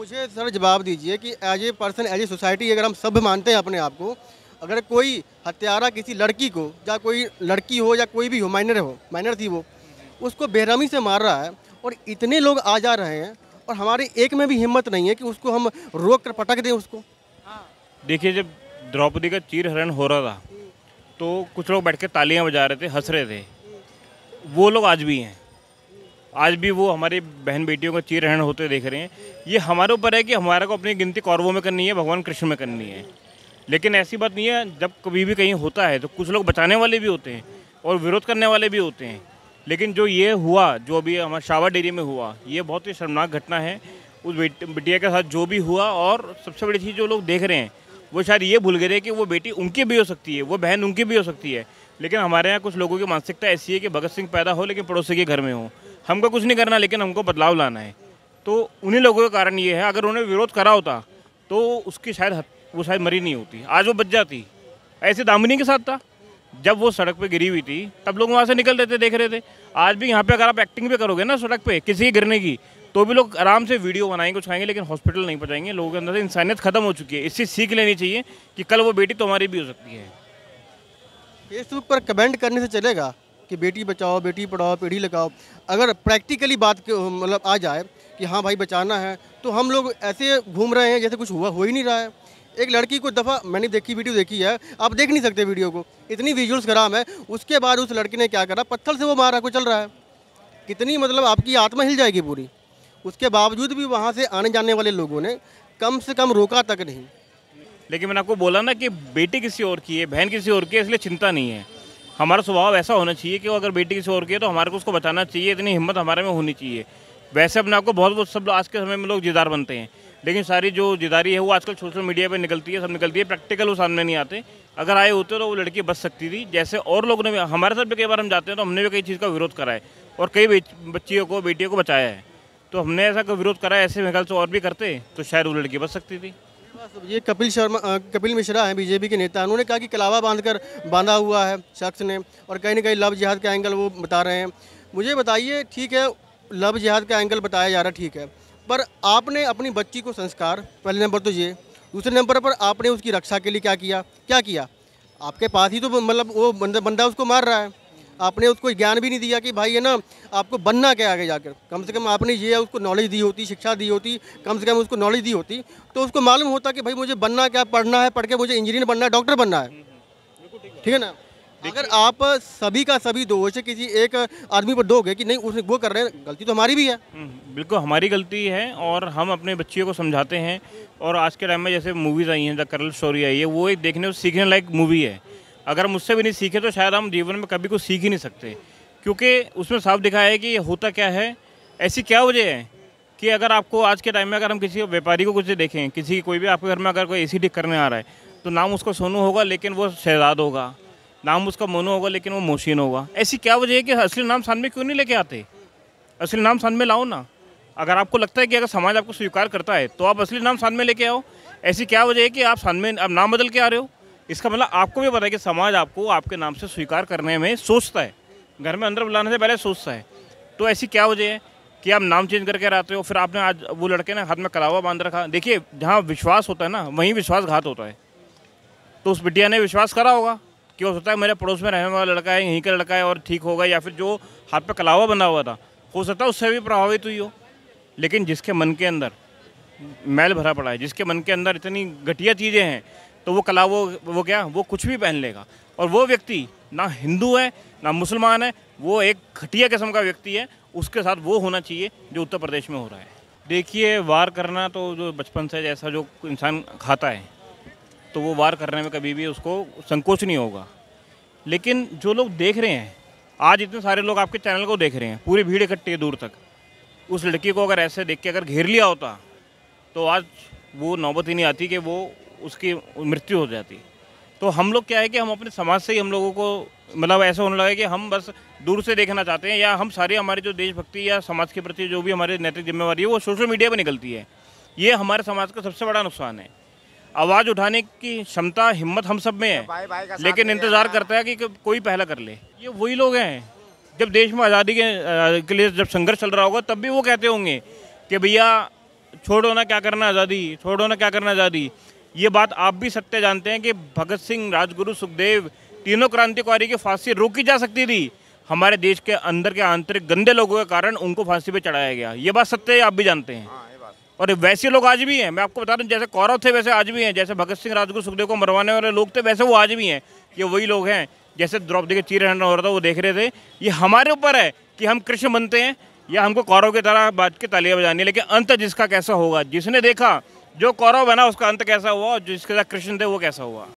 मुझे सर जवाब दीजिए कि as a person as a society अगर हम सब मानते हैं अपने आप को अगर कोई हत्यारा किसी लड़की को या कोई लड़की हो या कोई भी हो माइनर हो माइनर थी वो उसको बेरहमी से मार रहा है और इतने लोग आ जा रहे हैं और हमारे एक में भी हिम्मत नहीं है कि उसको हम रोक कर पटक दें उसको देखिए जब द्रौपदी का चीर हरण हो रहा था तो कुछ लोग बैठ के तालियाँ बजा रहे थे हंस रहे थे वो लोग आज भी हैं आज भी वो हमारी बहन बेटियों का चीरहरण होते देख रहे हैं ये हमारे ऊपर है कि हमारे को अपनी गिनती कौरवों में करनी है भगवान कृष्ण में करनी है लेकिन ऐसी बात नहीं है जब कभी भी कहीं होता है तो कुछ लोग बचाने वाले भी होते हैं और विरोध करने वाले भी होते हैं लेकिन जो ये हुआ जो अभी हमारे शावर डेरी में हुआ ये बहुत ही शर्मनाक घटना है उस बेटिया के साथ जो भी हुआ और सबसे बड़ी चीज़ जो लोग देख रहे हैं वो शायद ये भूल गए कि वो बेटी उनकी भी हो सकती है वो बहन उनकी भी हो सकती है लेकिन हमारे यहाँ कुछ लोगों की मानसिकता ऐसी है कि भगत सिंह पैदा हो लेकिन पड़ोसी के घर में हो हमको कुछ नहीं करना लेकिन हमको बदलाव लाना है तो उन्हीं लोगों का कारण ये है अगर उन्होंने विरोध करा होता तो उसकी शायद वो शायद मरी नहीं होती आज वो बच जाती ऐसे दामनी के साथ था जब वो सड़क पे गिरी हुई थी तब लोग वहाँ से निकल रहे थे देख रहे थे आज भी यहाँ पे अगर आप एक्टिंग भी करोगे ना सड़क पे किसी के गिरने की तो भी लोग आराम से वीडियो बनाएंगे कुछ खाएंगे लेकिन हॉस्पिटल नहीं पहुँचाएंगे लोगों के अंदर इंसानियत खत्म हो चुकी है इससे सीख लेनी चाहिए कि कल वो बेटी तुम्हारी भी हो सकती है फेसबुक पर कमेंट करने से चलेगा कि बेटी बचाओ बेटी पढ़ाओ पीढ़ी लगाओ अगर प्रैक्टिकली बात मतलब आ जाए कि हाँ भाई बचाना है तो हम लोग ऐसे घूम रहे हैं जैसे कुछ हुआ हो ही नहीं रहा है एक लड़की को दफ़ा मैंने देखी वीडियो देखी है आप देख नहीं सकते वीडियो को इतनी विजुअल्स खराब है उसके बाद उस लड़की ने क्या करा पत्थर से वो मारा को चल रहा है कितनी मतलब आपकी आत्मा हिल जाएगी पूरी उसके बावजूद भी वहाँ से आने जाने वाले लोगों ने कम से कम रोका तक नहीं लेकिन मैंने आपको बोला ना कि बेटी किसी और की है बहन किसी और की है इसलिए चिंता नहीं है हमारा स्वभाव ऐसा होना चाहिए कि अगर बेटी किसी और की है तो हमारे को उसको बचाना चाहिए इतनी हिम्मत हमारे में होनी चाहिए वैसे अपने आपको बहुत बहुत सब आज के समय में लोग जिदार बनते हैं लेकिन सारी जो जिदारी है वो आजकल सोशल मीडिया पर निकलती है सब निकलती है प्रैक्टिकल वो सामने नहीं आते अगर आए होते तो वो लड़की बच सकती थी जैसे और लोगों ने भी हमारे साथ भी कई बार हम जाते हैं तो हमने भी कई चीज़ का विरोध करा है और कई बच्चियों को बेटियों को बचाया है तो हमने ऐसा कोई विरोध करा है ऐसे मेरे से और भी करते तो शायद वो लड़की बच सकती थी ये कपिल शर्मा कपिल मिश्रा हैं बीजेपी के नेता उन्होंने कहा कि कलावा बांधकर बांधा हुआ है शख्स ने और कहीं ना कहीं लव जिहाद का एंगल वो बता रहे हैं मुझे बताइए ठीक है लव जिहाद का एंगल बताया जा रहा ठीक है पर आपने अपनी बच्ची को संस्कार पहले नंबर तो ये दूसरे नंबर पर आपने उसकी रक्षा के लिए क्या किया क्या किया आपके पास ही तो मतलब वो बंदा बंदा उसको मार रहा है आपने उसको ज्ञान भी नहीं दिया कि भाई है ना आपको बनना क्या आगे जाकर कम से कम आपने ये उसको नॉलेज दी होती शिक्षा दी होती कम से कम उसको नॉलेज दी होती तो उसको मालूम होता कि भाई मुझे बनना क्या पढ़ना है पढ़ के मुझे इंजीनियर बनना है डॉक्टर बनना है ठीक है ना अगर आप सभी का सभी दोष किसी एक आदमी पर दोगे कि नहीं उसने वो कर रहे हैं गलती तो हमारी भी है हम्म, बिल्कुल हमारी गलती है और हम अपने बच्चियों को समझाते हैं और आज के टाइम में जैसे मूवीज़ आई हैं द करल स्टोरी आई है वो एक देखने और सीखने लायक मूवी है अगर मुझसे भी नहीं सीखे तो शायद हम जीवन में कभी कुछ सीख ही नहीं सकते क्योंकि उसमें साफ दिखाया है कि होता क्या है ऐसी क्या वजह है कि अगर आपको आज के टाइम में अगर हम किसी व्यापारी को कुछ देखें किसी कोई भी आपके घर में अगर कोई ए ठीक करने आ रहा है तो नाम उसका सोनू होगा लेकिन वो शहजाद होगा नाम उसका मोनू होगा लेकिन वो मोशीन होगा ऐसी क्या वजह है कि असली नाम सामने क्यों नहीं लेके आते असली नाम सामने लाओ ना अगर आपको लगता है कि अगर समाज आपको स्वीकार करता है तो आप असली नाम सामने लेके आओ ऐसी क्या वजह है कि आप सामने आप नाम बदल के आ रहे हो इसका मतलब आपको भी पता है कि समाज आपको आपके नाम से स्वीकार करने में सोचता है घर में अंदर बुलाने से पहले सोचता है तो ऐसी क्या वजह है कि आप नाम चेंज करके रहते हो फिर आपने आज वो लड़के ने हाथ में कलावा बांध रखा देखिए जहाँ विश्वास होता है ना वहीं विश्वासघात होता है तो उस बिटिया ने विश्वास करा होगा कि हो सकता है मेरे पड़ोस में रहने वाला लड़का है यहीं का लड़का है और ठीक होगा या फिर जो हाथ पे कलावा बना हुआ था हो सकता है उससे भी प्रभावित हुई हो लेकिन जिसके मन के अंदर मैल भरा पड़ा है जिसके मन के अंदर इतनी घटिया चीज़ें हैं तो वो कला वो वो क्या वो कुछ भी पहन लेगा और वो व्यक्ति ना हिंदू है ना मुसलमान है वो एक घटिया किस्म का व्यक्ति है उसके साथ वो होना चाहिए जो उत्तर प्रदेश में हो रहा है देखिए वार करना तो जो बचपन से जैसा जो इंसान खाता है तो वो वार करने में कभी भी उसको संकोच नहीं होगा लेकिन जो लोग देख रहे हैं आज इतने सारे लोग आपके चैनल को देख रहे हैं पूरी भीड़ इकट्ठी है दूर तक उस लड़की को अगर ऐसे देख के अगर घेर लिया होता तो आज वो नौबत ही नहीं आती कि वो उसकी मृत्यु हो जाती तो हम लोग क्या है कि हम अपने समाज से ही हम लोगों को मतलब ऐसा होने लगा कि हम बस दूर से देखना चाहते हैं या हम सारे हमारे जो देशभक्ति या समाज के प्रति जो भी हमारे नैतिक जिम्मेवारी है वो सोशल मीडिया पर निकलती है ये हमारे समाज का सबसे बड़ा नुकसान है आवाज़ उठाने की क्षमता हिम्मत हम सब में है भाई भाई लेकिन इंतज़ार करता है कि कोई पहला कर ले ये वही लोग हैं जब देश में आज़ादी के लिए जब संघर्ष चल रहा होगा तब भी वो कहते होंगे कि भैया छोड़ो ना क्या करना आज़ादी छोड़ो ना क्या करना आज़ादी ये बात आप भी सत्य जानते हैं कि भगत सिंह राजगुरु सुखदेव तीनों क्रांतिकारी की फांसी रोकी जा सकती थी हमारे देश के अंदर के आंतरिक गंदे लोगों के कारण उनको फांसी पे चढ़ाया गया ये बात सत्य है आप भी जानते हैं हाँ, और वैसे लोग आज भी हैं मैं आपको बता दूं जैसे कौरव थे वैसे आज भी हैं जैसे भगत सिंह राजगुरु सुखदेव को मरवाने वाले लोग थे वैसे वो आज भी हैं ये वही लोग हैं जैसे द्रौपदी के चीर हो रहा था वो देख रहे थे ये हमारे ऊपर है कि हम कृष्ण बनते हैं या हमको कौरव की तरह बाज के तालियां बजानी लेकिन अंत जिसका कैसा होगा जिसने देखा जो कौरव बना उसका अंत कैसा हुआ और जिसके साथ कृष्ण थे वो कैसा हुआ